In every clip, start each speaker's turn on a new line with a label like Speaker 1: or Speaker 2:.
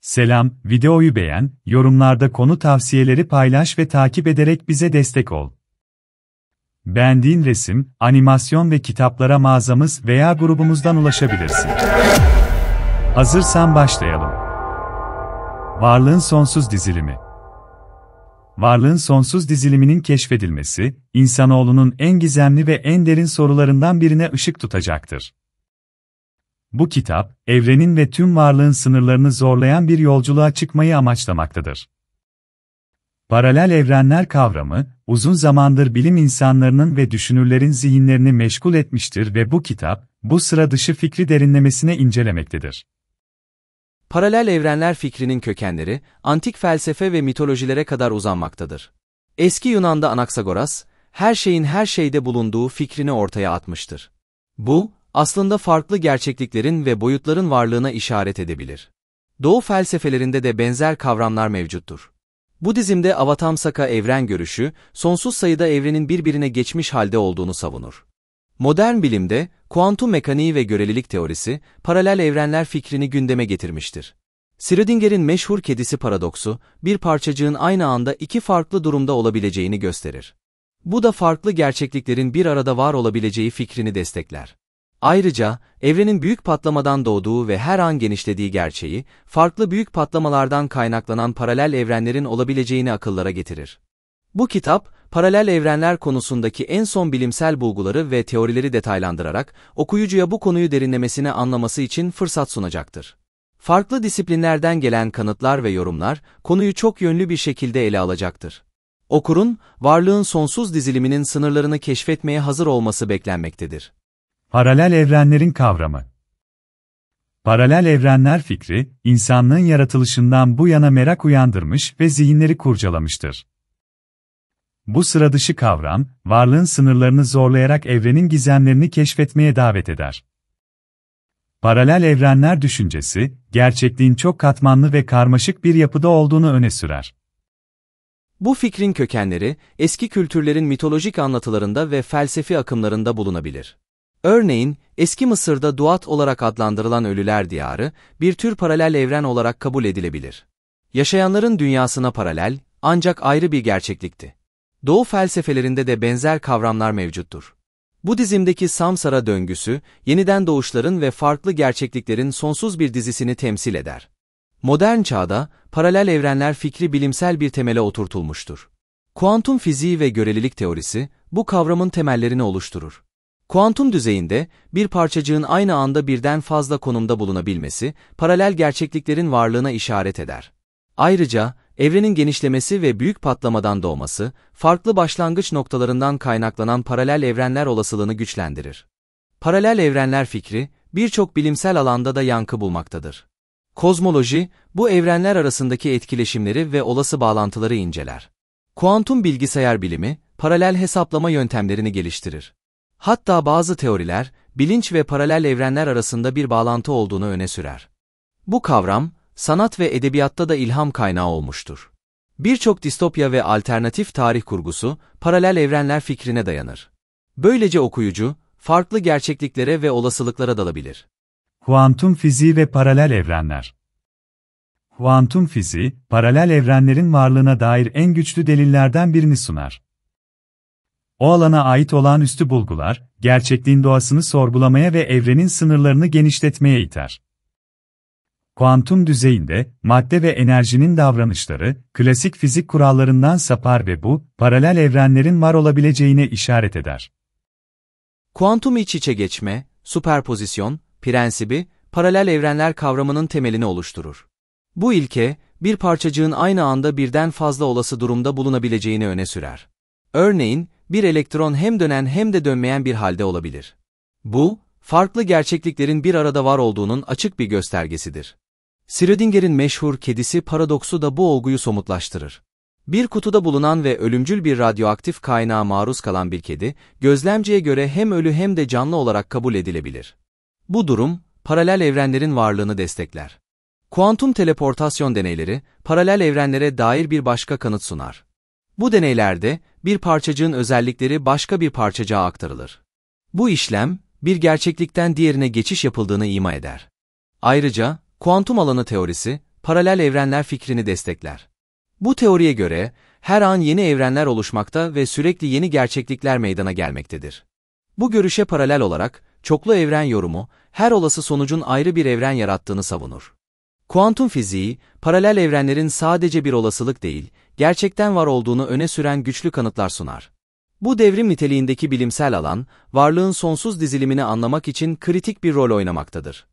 Speaker 1: Selam, videoyu beğen, yorumlarda konu tavsiyeleri paylaş ve takip ederek bize destek ol. Beğendiğin resim, animasyon ve kitaplara mağazamız veya grubumuzdan ulaşabilirsin. Hazırsan başlayalım. Varlığın Sonsuz Dizilimi Varlığın sonsuz diziliminin keşfedilmesi, insanoğlunun en gizemli ve en derin sorularından birine ışık tutacaktır. Bu kitap, evrenin ve tüm varlığın sınırlarını zorlayan bir yolculuğa çıkmayı amaçlamaktadır. Paralel evrenler kavramı, uzun zamandır bilim insanlarının ve düşünürlerin zihinlerini meşgul etmiştir ve bu kitap, bu sıra dışı fikri derinlemesine incelemektedir.
Speaker 2: Paralel evrenler fikrinin kökenleri, antik felsefe ve mitolojilere kadar uzanmaktadır. Eski Yunan'da Anaksagoras, her şeyin her şeyde bulunduğu fikrini ortaya atmıştır. Bu, aslında farklı gerçekliklerin ve boyutların varlığına işaret edebilir. Doğu felsefelerinde de benzer kavramlar mevcuttur. Bu dizimde Avatamsaka evren görüşü, sonsuz sayıda evrenin birbirine geçmiş halde olduğunu savunur. Modern bilimde, kuantum mekaniği ve görelilik teorisi, paralel evrenler fikrini gündeme getirmiştir. Schrödinger'in meşhur kedisi paradoksu, bir parçacığın aynı anda iki farklı durumda olabileceğini gösterir. Bu da farklı gerçekliklerin bir arada var olabileceği fikrini destekler. Ayrıca, evrenin büyük patlamadan doğduğu ve her an genişlediği gerçeği, farklı büyük patlamalardan kaynaklanan paralel evrenlerin olabileceğini akıllara getirir. Bu kitap, paralel evrenler konusundaki en son bilimsel bulguları ve teorileri detaylandırarak, okuyucuya bu konuyu derinlemesine anlaması için fırsat sunacaktır. Farklı disiplinlerden gelen kanıtlar ve yorumlar, konuyu çok yönlü bir şekilde ele alacaktır. Okurun, varlığın sonsuz diziliminin sınırlarını keşfetmeye hazır olması beklenmektedir.
Speaker 1: Paralel evrenlerin kavramı. Paralel evrenler fikri, insanlığın yaratılışından bu yana merak uyandırmış ve zihinleri kurcalamıştır. Bu sıradışı kavram, varlığın sınırlarını zorlayarak evrenin gizemlerini keşfetmeye davet eder. Paralel evrenler düşüncesi, gerçekliğin çok katmanlı ve karmaşık bir yapıda olduğunu öne sürer. Bu fikrin
Speaker 2: kökenleri, eski kültürlerin mitolojik anlatılarında ve felsefi akımlarında bulunabilir. Örneğin, eski Mısır'da Duat olarak adlandırılan ölüler diyarı, bir tür paralel evren olarak kabul edilebilir. Yaşayanların dünyasına paralel, ancak ayrı bir gerçeklikti. Doğu felsefelerinde de benzer kavramlar mevcuttur. Bu dizimdeki Samsara döngüsü, yeniden doğuşların ve farklı gerçekliklerin sonsuz bir dizisini temsil eder. Modern çağda, paralel evrenler fikri bilimsel bir temele oturtulmuştur. Kuantum fiziği ve görelilik teorisi, bu kavramın temellerini oluşturur. Kuantum düzeyinde, bir parçacığın aynı anda birden fazla konumda bulunabilmesi, paralel gerçekliklerin varlığına işaret eder. Ayrıca, evrenin genişlemesi ve büyük patlamadan doğması, farklı başlangıç noktalarından kaynaklanan paralel evrenler olasılığını güçlendirir. Paralel evrenler fikri, birçok bilimsel alanda da yankı bulmaktadır. Kozmoloji, bu evrenler arasındaki etkileşimleri ve olası bağlantıları inceler. Kuantum bilgisayar bilimi, paralel hesaplama yöntemlerini geliştirir. Hatta bazı teoriler, bilinç ve paralel evrenler arasında bir bağlantı olduğunu öne sürer. Bu kavram, sanat ve edebiyatta da ilham kaynağı olmuştur. Birçok distopya ve alternatif tarih kurgusu, paralel evrenler fikrine dayanır. Böylece okuyucu, farklı gerçekliklere ve olasılıklara dalabilir.
Speaker 1: Kuantum fiziği ve paralel evrenler Kuantum fiziği, paralel evrenlerin varlığına dair en güçlü delillerden birini sunar o alana ait olağanüstü bulgular, gerçekliğin doğasını sorgulamaya ve evrenin sınırlarını genişletmeye iter. Kuantum düzeyinde, madde ve enerjinin davranışları, klasik fizik kurallarından sapar ve bu, paralel evrenlerin var olabileceğine işaret eder. Kuantum iç içe
Speaker 2: geçme, süperpozisyon, prensibi, paralel evrenler kavramının temelini oluşturur. Bu ilke, bir parçacığın aynı anda birden fazla olası durumda bulunabileceğini öne sürer. Örneğin, bir elektron hem dönen hem de dönmeyen bir halde olabilir. Bu, farklı gerçekliklerin bir arada var olduğunun açık bir göstergesidir. Schrödinger'in meşhur kedisi paradoksu da bu olguyu somutlaştırır. Bir kutuda bulunan ve ölümcül bir radyoaktif kaynağa maruz kalan bir kedi, gözlemciye göre hem ölü hem de canlı olarak kabul edilebilir. Bu durum, paralel evrenlerin varlığını destekler. Kuantum teleportasyon deneyleri, paralel evrenlere dair bir başka kanıt sunar. Bu deneylerde bir parçacığın özellikleri başka bir parçacığa aktarılır. Bu işlem, bir gerçeklikten diğerine geçiş yapıldığını ima eder. Ayrıca, kuantum alanı teorisi, paralel evrenler fikrini destekler. Bu teoriye göre, her an yeni evrenler oluşmakta ve sürekli yeni gerçeklikler meydana gelmektedir. Bu görüşe paralel olarak, çoklu evren yorumu, her olası sonucun ayrı bir evren yarattığını savunur. Kuantum fiziği, paralel evrenlerin sadece bir olasılık değil, gerçekten var olduğunu öne süren güçlü kanıtlar sunar. Bu devrim niteliğindeki bilimsel alan, varlığın sonsuz dizilimini anlamak için kritik bir rol oynamaktadır.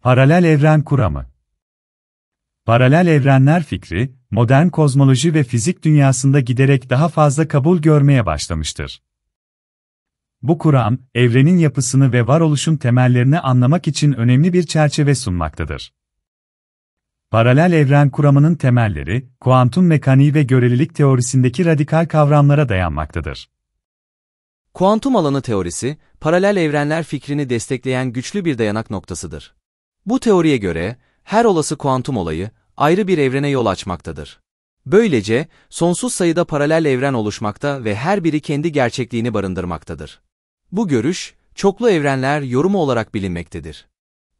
Speaker 1: Paralel evren kuramı Paralel evrenler fikri, modern kozmoloji ve fizik dünyasında giderek daha fazla kabul görmeye başlamıştır. Bu kuram, evrenin yapısını ve varoluşun temellerini anlamak için önemli bir çerçeve sunmaktadır. Paralel evren kuramının temelleri, kuantum mekaniği ve görelilik teorisindeki radikal kavramlara dayanmaktadır.
Speaker 2: Kuantum alanı teorisi, paralel evrenler fikrini destekleyen güçlü bir dayanak noktasıdır. Bu teoriye göre, her olası kuantum olayı, ayrı bir evrene yol açmaktadır. Böylece, sonsuz sayıda paralel evren oluşmakta ve her biri kendi gerçekliğini barındırmaktadır. Bu görüş, çoklu evrenler yorumu olarak bilinmektedir.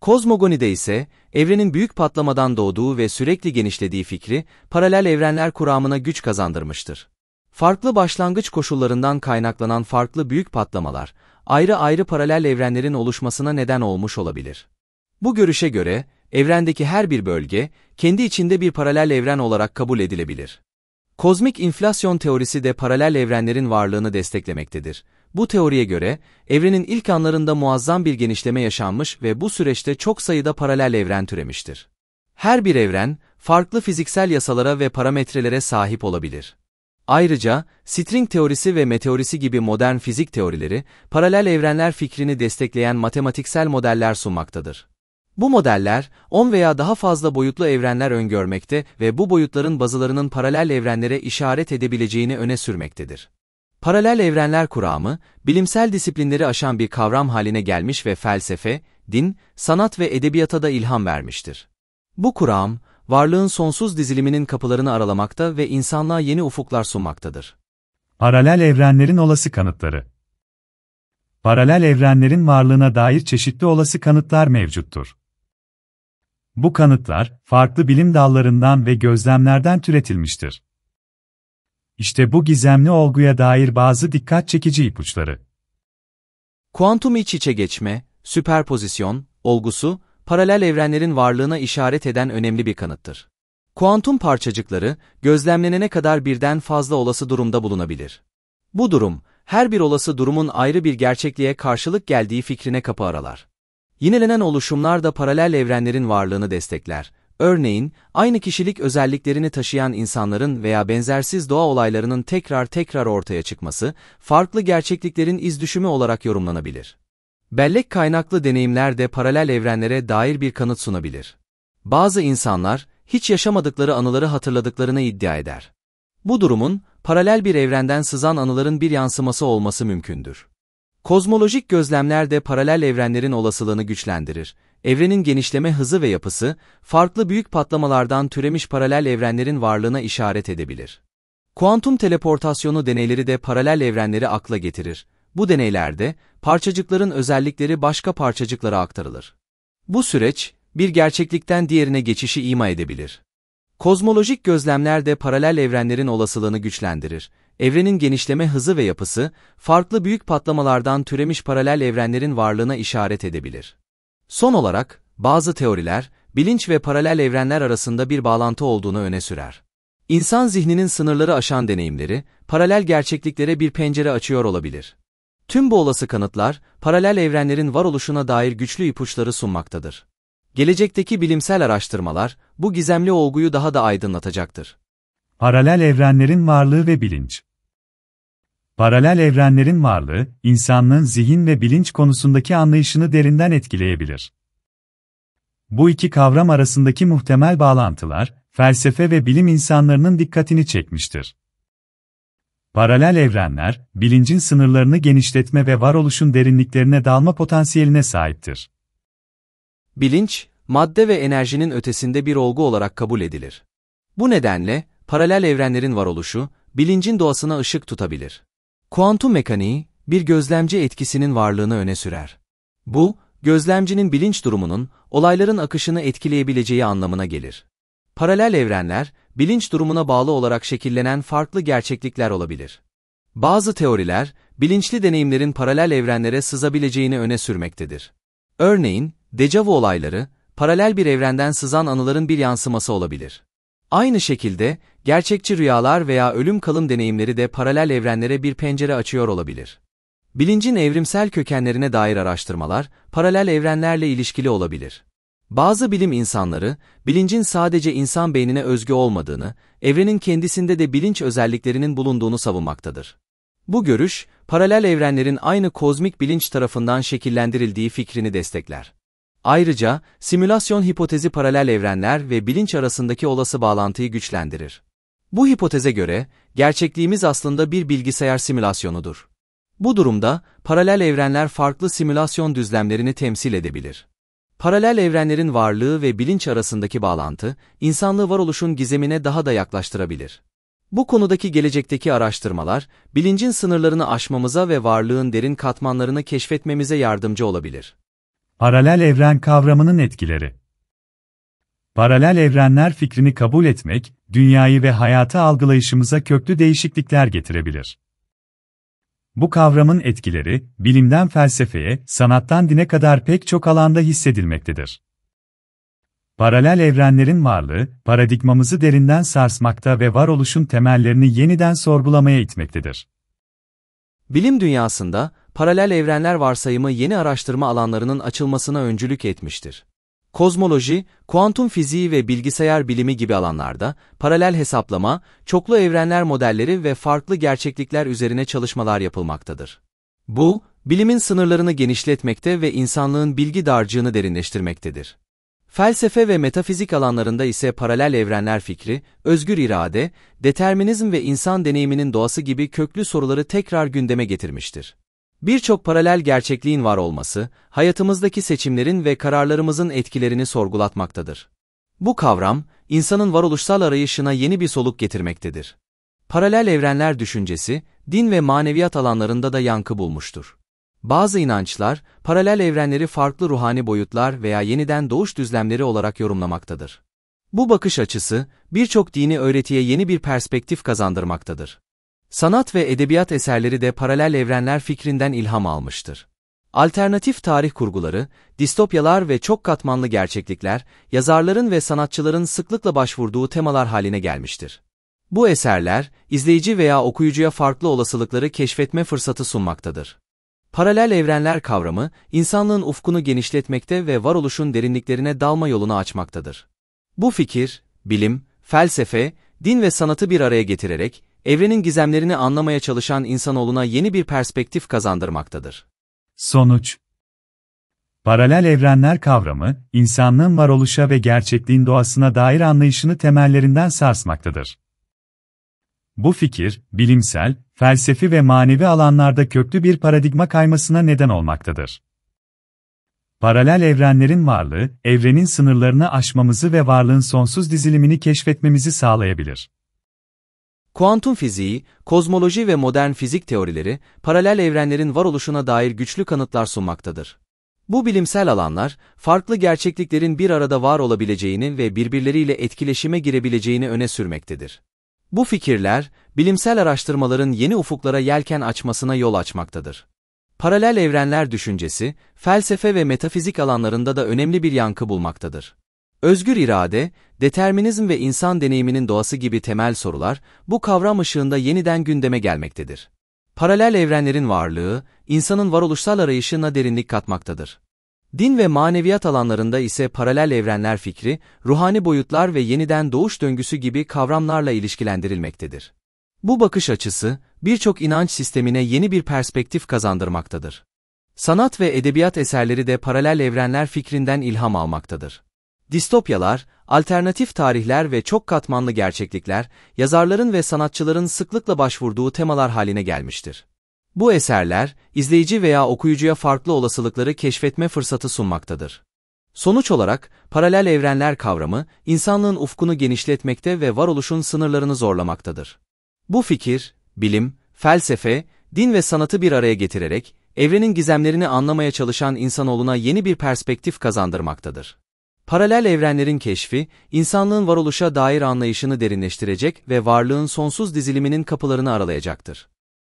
Speaker 2: Kozmogonide ise, evrenin büyük patlamadan doğduğu ve sürekli genişlediği fikri, paralel evrenler kuramına güç kazandırmıştır. Farklı başlangıç koşullarından kaynaklanan farklı büyük patlamalar, ayrı ayrı paralel evrenlerin oluşmasına neden olmuş olabilir. Bu görüşe göre, evrendeki her bir bölge, kendi içinde bir paralel evren olarak kabul edilebilir. Kozmik inflasyon teorisi de paralel evrenlerin varlığını desteklemektedir. Bu teoriye göre, evrenin ilk anlarında muazzam bir genişleme yaşanmış ve bu süreçte çok sayıda paralel evren türemiştir. Her bir evren, farklı fiziksel yasalara ve parametrelere sahip olabilir. Ayrıca, string teorisi ve meteorisi gibi modern fizik teorileri, paralel evrenler fikrini destekleyen matematiksel modeller sunmaktadır. Bu modeller, 10 veya daha fazla boyutlu evrenler öngörmekte ve bu boyutların bazılarının paralel evrenlere işaret edebileceğini öne sürmektedir. Paralel evrenler kuramı, bilimsel disiplinleri aşan bir kavram haline gelmiş ve felsefe, din, sanat ve edebiyata da ilham vermiştir. Bu kuram, varlığın sonsuz diziliminin kapılarını aralamakta ve insanlığa yeni ufuklar sunmaktadır.
Speaker 1: Paralel evrenlerin olası kanıtları Paralel evrenlerin varlığına dair çeşitli olası kanıtlar mevcuttur. Bu kanıtlar, farklı bilim dallarından ve gözlemlerden türetilmiştir. İşte bu gizemli olguya dair bazı dikkat çekici ipuçları. Kuantum iç içe
Speaker 2: geçme, süperpozisyon, olgusu, paralel evrenlerin varlığına işaret eden önemli bir kanıttır. Kuantum parçacıkları, gözlemlenene kadar birden fazla olası durumda bulunabilir. Bu durum, her bir olası durumun ayrı bir gerçekliğe karşılık geldiği fikrine kapı aralar. Yinelenen oluşumlar da paralel evrenlerin varlığını destekler Örneğin, aynı kişilik özelliklerini taşıyan insanların veya benzersiz doğa olaylarının tekrar tekrar ortaya çıkması, farklı gerçekliklerin izdüşümü olarak yorumlanabilir. Bellek kaynaklı deneyimler de paralel evrenlere dair bir kanıt sunabilir. Bazı insanlar, hiç yaşamadıkları anıları hatırladıklarını iddia eder. Bu durumun, paralel bir evrenden sızan anıların bir yansıması olması mümkündür. Kozmolojik gözlemler de paralel evrenlerin olasılığını güçlendirir evrenin genişleme hızı ve yapısı, farklı büyük patlamalardan türemiş paralel evrenlerin varlığına işaret edebilir. Kuantum teleportasyonu deneyleri de paralel evrenleri akla getirir. Bu deneylerde, parçacıkların özellikleri başka parçacıklara aktarılır. Bu süreç, bir gerçeklikten diğerine geçişi ima edebilir. Kozmolojik gözlemler de paralel evrenlerin olasılığını güçlendirir. Evrenin genişleme hızı ve yapısı, farklı büyük patlamalardan türemiş paralel evrenlerin varlığına işaret edebilir. Son olarak, bazı teoriler, bilinç ve paralel evrenler arasında bir bağlantı olduğunu öne sürer. İnsan zihninin sınırları aşan deneyimleri, paralel gerçekliklere bir pencere açıyor olabilir. Tüm bu olası kanıtlar, paralel evrenlerin varoluşuna dair güçlü ipuçları sunmaktadır. Gelecekteki bilimsel araştırmalar, bu gizemli olguyu daha da aydınlatacaktır.
Speaker 1: Paralel evrenlerin varlığı ve bilinç Paralel evrenlerin varlığı, insanlığın zihin ve bilinç konusundaki anlayışını derinden etkileyebilir. Bu iki kavram arasındaki muhtemel bağlantılar, felsefe ve bilim insanlarının dikkatini çekmiştir. Paralel evrenler, bilincin sınırlarını genişletme ve varoluşun derinliklerine dalma potansiyeline sahiptir. Bilinç,
Speaker 2: madde ve enerjinin ötesinde bir olgu olarak kabul edilir. Bu nedenle, paralel evrenlerin varoluşu, bilincin doğasına ışık tutabilir. Kuantum mekaniği, bir gözlemci etkisinin varlığını öne sürer. Bu, gözlemcinin bilinç durumunun, olayların akışını etkileyebileceği anlamına gelir. Paralel evrenler, bilinç durumuna bağlı olarak şekillenen farklı gerçeklikler olabilir. Bazı teoriler, bilinçli deneyimlerin paralel evrenlere sızabileceğini öne sürmektedir. Örneğin, dejavu olayları, paralel bir evrenden sızan anıların bir yansıması olabilir. Aynı şekilde, Gerçekçi rüyalar veya ölüm kalım deneyimleri de paralel evrenlere bir pencere açıyor olabilir. Bilincin evrimsel kökenlerine dair araştırmalar, paralel evrenlerle ilişkili olabilir. Bazı bilim insanları, bilincin sadece insan beynine özgü olmadığını, evrenin kendisinde de bilinç özelliklerinin bulunduğunu savunmaktadır. Bu görüş, paralel evrenlerin aynı kozmik bilinç tarafından şekillendirildiği fikrini destekler. Ayrıca, simülasyon hipotezi paralel evrenler ve bilinç arasındaki olası bağlantıyı güçlendirir. Bu hipoteze göre, gerçekliğimiz aslında bir bilgisayar simülasyonudur. Bu durumda, paralel evrenler farklı simülasyon düzlemlerini temsil edebilir. Paralel evrenlerin varlığı ve bilinç arasındaki bağlantı, insanlığı varoluşun gizemine daha da yaklaştırabilir. Bu konudaki gelecekteki araştırmalar, bilincin sınırlarını aşmamıza ve varlığın derin katmanlarını keşfetmemize yardımcı
Speaker 1: olabilir. Paralel evren kavramının etkileri Paralel evrenler fikrini kabul etmek, dünyayı ve hayatı algılayışımıza köklü değişiklikler getirebilir. Bu kavramın etkileri, bilimden felsefeye, sanattan dine kadar pek çok alanda hissedilmektedir. Paralel evrenlerin varlığı, paradigmamızı derinden sarsmakta ve varoluşun temellerini yeniden sorgulamaya itmektedir. Bilim dünyasında, paralel evrenler varsayımı yeni araştırma
Speaker 2: alanlarının açılmasına öncülük etmiştir. Kozmoloji, kuantum fiziği ve bilgisayar bilimi gibi alanlarda paralel hesaplama, çoklu evrenler modelleri ve farklı gerçeklikler üzerine çalışmalar yapılmaktadır. Bu, bilimin sınırlarını genişletmekte ve insanlığın bilgi dağarcığını derinleştirmektedir. Felsefe ve metafizik alanlarında ise paralel evrenler fikri, özgür irade, determinizm ve insan deneyiminin doğası gibi köklü soruları tekrar gündeme getirmiştir. Birçok paralel gerçekliğin var olması, hayatımızdaki seçimlerin ve kararlarımızın etkilerini sorgulatmaktadır. Bu kavram, insanın varoluşsal arayışına yeni bir soluk getirmektedir. Paralel evrenler düşüncesi, din ve maneviyat alanlarında da yankı bulmuştur. Bazı inançlar, paralel evrenleri farklı ruhani boyutlar veya yeniden doğuş düzlemleri olarak yorumlamaktadır. Bu bakış açısı, birçok dini öğretiye yeni bir perspektif kazandırmaktadır. Sanat ve edebiyat eserleri de paralel evrenler fikrinden ilham almıştır. Alternatif tarih kurguları, distopyalar ve çok katmanlı gerçeklikler, yazarların ve sanatçıların sıklıkla başvurduğu temalar haline gelmiştir. Bu eserler, izleyici veya okuyucuya farklı olasılıkları keşfetme fırsatı sunmaktadır. Paralel evrenler kavramı, insanlığın ufkunu genişletmekte ve varoluşun derinliklerine dalma yolunu açmaktadır. Bu fikir, bilim, felsefe, din ve sanatı bir araya getirerek, evrenin gizemlerini anlamaya çalışan insanoğluna yeni bir perspektif kazandırmaktadır.
Speaker 1: Sonuç Paralel evrenler kavramı, insanlığın varoluşa ve gerçekliğin doğasına dair anlayışını temellerinden sarsmaktadır. Bu fikir, bilimsel, felsefi ve manevi alanlarda köklü bir paradigma kaymasına neden olmaktadır. Paralel evrenlerin varlığı, evrenin sınırlarını aşmamızı ve varlığın sonsuz dizilimini keşfetmemizi sağlayabilir. Kuantum
Speaker 2: fiziği, kozmoloji ve modern fizik teorileri, paralel evrenlerin varoluşuna dair güçlü kanıtlar sunmaktadır. Bu bilimsel alanlar, farklı gerçekliklerin bir arada var olabileceğini ve birbirleriyle etkileşime girebileceğini öne sürmektedir. Bu fikirler, bilimsel araştırmaların yeni ufuklara yelken açmasına yol açmaktadır. Paralel evrenler düşüncesi, felsefe ve metafizik alanlarında da önemli bir yankı bulmaktadır. Özgür irade, determinizm ve insan deneyiminin doğası gibi temel sorular bu kavram ışığında yeniden gündeme gelmektedir. Paralel evrenlerin varlığı, insanın varoluşsal arayışına derinlik katmaktadır. Din ve maneviyat alanlarında ise paralel evrenler fikri, ruhani boyutlar ve yeniden doğuş döngüsü gibi kavramlarla ilişkilendirilmektedir. Bu bakış açısı, birçok inanç sistemine yeni bir perspektif kazandırmaktadır. Sanat ve edebiyat eserleri de paralel evrenler fikrinden ilham almaktadır. Distopyalar, alternatif tarihler ve çok katmanlı gerçeklikler, yazarların ve sanatçıların sıklıkla başvurduğu temalar haline gelmiştir. Bu eserler, izleyici veya okuyucuya farklı olasılıkları keşfetme fırsatı sunmaktadır. Sonuç olarak, paralel evrenler kavramı, insanlığın ufkunu genişletmekte ve varoluşun sınırlarını zorlamaktadır. Bu fikir, bilim, felsefe, din ve sanatı bir araya getirerek, evrenin gizemlerini anlamaya çalışan insanoğluna yeni bir perspektif kazandırmaktadır. Paralel evrenlerin keşfi, insanlığın varoluşa dair anlayışını derinleştirecek ve varlığın sonsuz diziliminin kapılarını aralayacaktır.